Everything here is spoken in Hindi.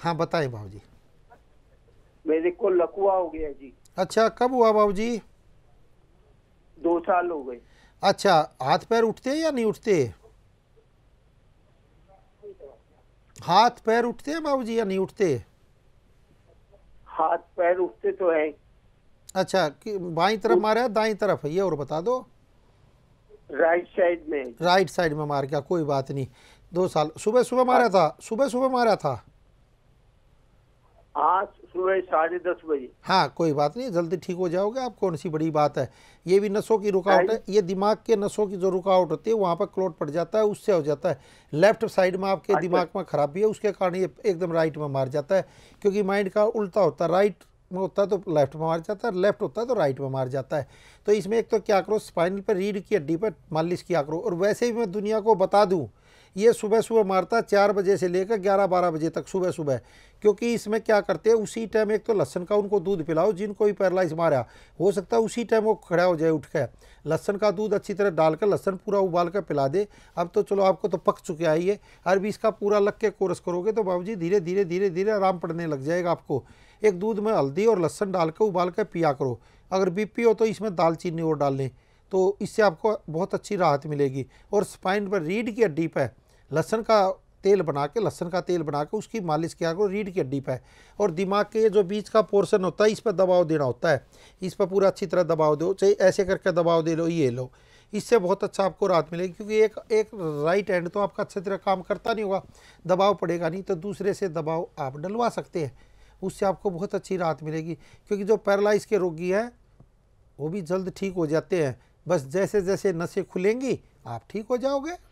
हाँ बताए बाबू जी मेरे को लकुआ हो गया जी अच्छा कब हुआ बाबू जी दो साल हो गए अच्छा हाथ पैर उठते हैं या नहीं उठते हाथ पैर उठते हैं बाबू जी या नहीं उठते हाथ पैर उठते तो है अच्छा बाई तरफ मारे दाई तरफ ये और बता दो राइट साइड में राइट साइड में मार गया कोई बात नहीं दो साल सुबह हाँ। सुबह मारा था सुबह सुबह मारा था आज सुबह साढ़े दस बजे हाँ कोई बात नहीं जल्दी ठीक हो जाओगे आप कौन सी बड़ी बात है ये भी नसों की रुकावट है ये दिमाग के नसों की जो रुकावट होती है वहाँ पर क्लोट पड़ जाता है उससे हो जाता है लेफ्ट साइड में आपके अच्छा। दिमाग में खराबी है उसके कारण ये एकदम राइट में मार जाता है क्योंकि माइंड का उल्टा होता है राइट में होता है तो लेफ्ट में मार जाता है लेफ्ट होता है तो राइट में मार जाता है तो इसमें एक तो क्या करो स्पाइनल पर रीढ़ की हड्डी पर मालिश किया करो और वैसे ही मैं दुनिया को बता दूँ ये सुबह सुबह मारता है चार बजे से लेकर ग्यारह बारह बजे तक सुबह सुबह क्योंकि इसमें क्या करते हैं उसी टाइम एक तो लहसन का उनको दूध पिलाओ जिनको भी पैरालाइज मारा हो सकता है उसी टाइम वो खड़ा हो जाए उठ के लहसन का दूध अच्छी तरह डालकर लहसन पूरा उबाल कर पिला दे अब तो चलो आपको तो पक चुके आइए भी इसका पूरा लग के कोर्स करोगे तो बाबू जी धीरे धीरे धीरे धीरे आराम पड़ने लग जाएगा आपको एक दूध में हल्दी और लहसन डाल कर उबाल कर पिया करो अगर बीपी हो तो इसमें दालचीनी और डाल लें तो इससे आपको बहुत अच्छी राहत मिलेगी और स्पाइन पर रीढ़ की हड्डी पर लहसन का तेल बना के लहसन का तेल बना के उसकी मालिश किया करो रीढ़ की हड्डी पर और दिमाग के जो बीच का पोर्शन होता है इस पर दबाव देना होता है इस पर पूरा अच्छी तरह दबाव दो चाहे ऐसे करके दबाव दे लो ये लो इससे बहुत अच्छा आपको राहत मिलेगी क्योंकि एक एक राइट हैंड तो आपका अच्छे तरह काम करता नहीं होगा दबाव पड़ेगा नहीं तो दूसरे से दबाव आप डलवा सकते हैं उससे आपको बहुत अच्छी राहत मिलेगी क्योंकि जो पैरालाइज के रोगी हैं वो भी जल्द ठीक हो जाते हैं बस जैसे जैसे नशे खुलेंगी आप ठीक हो जाओगे